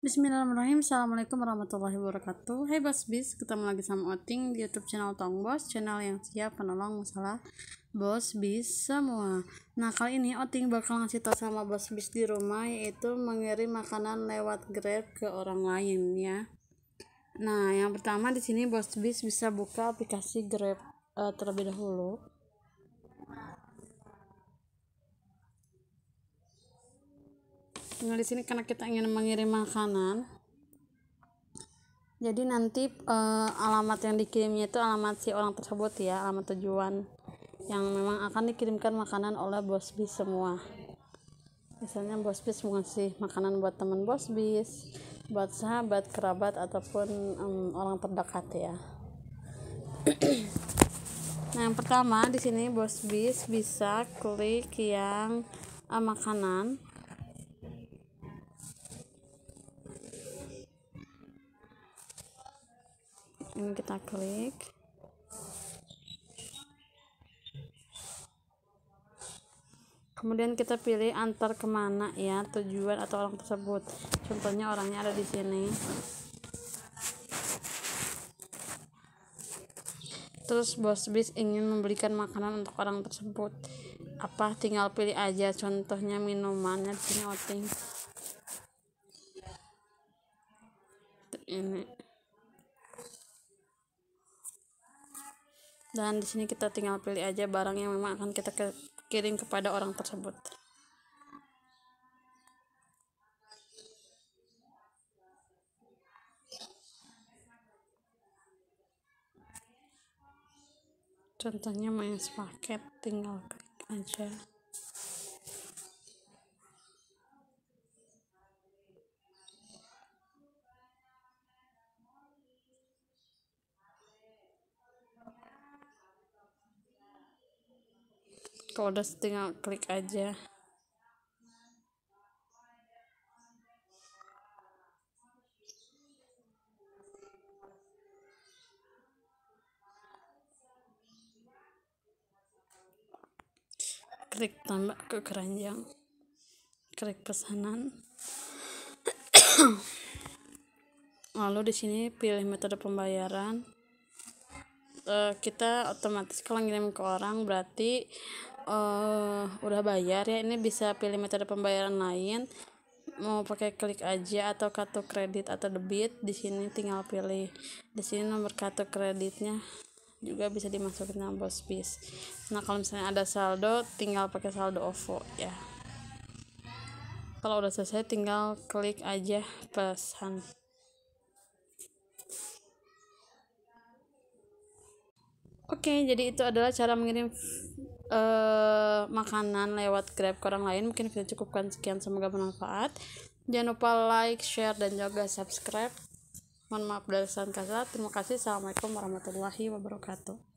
Bismillahirrahmanirrahim Assalamualaikum warahmatullahi wabarakatuh Hai Bos Bis, ketemu lagi sama Oting di Youtube channel Tong Bos Channel yang siap menolong masalah Bos Bis semua Nah kali ini Oting bakal ngasih tau sama Bos Bis di rumah Yaitu mengirim makanan lewat Grab ke orang lain ya Nah yang pertama di sini Bos Bis bisa buka aplikasi Grab uh, terlebih dahulu tinggal di sini karena kita ingin mengirim makanan jadi nanti eh, alamat yang dikirimnya itu alamat si orang tersebut ya alamat tujuan yang memang akan dikirimkan makanan oleh bos bis semua misalnya bos bis mengasih makanan buat teman bos bis buat sahabat kerabat ataupun um, orang terdekat ya nah yang pertama di sini bos bis bisa klik yang eh, makanan ini kita klik kemudian kita pilih antar kemana ya tujuan atau orang tersebut contohnya orangnya ada di sini terus bos bis ingin memberikan makanan untuk orang tersebut apa tinggal pilih aja contohnya minumannya di sini outing ini dan di sini kita tinggal pilih aja barang yang memang akan kita kirim kepada orang tersebut contohnya main sepaket tinggal klik aja kalau udah tinggal klik aja klik tambah ke keranjang klik pesanan lalu di sini pilih metode pembayaran eh, kita otomatis kalau ngirim ke orang berarti uh, udah bayar ya ini bisa pilih metode pembayaran lain mau pakai klik aja atau kartu kredit atau debit di sini tinggal pilih di sini nomor kartu kreditnya juga bisa dimasukin sama bis nah kalau misalnya ada saldo tinggal pakai saldo OVO ya kalau udah selesai tinggal klik aja pesan Oke, okay, jadi itu adalah cara mengirim uh, makanan lewat Grab ke orang lain. Mungkin kita cukupkan sekian semoga bermanfaat. Jangan lupa like, share dan juga subscribe. Mohon maaf dari kasar kata. Terima kasih. Assalamualaikum warahmatullahi wabarakatuh.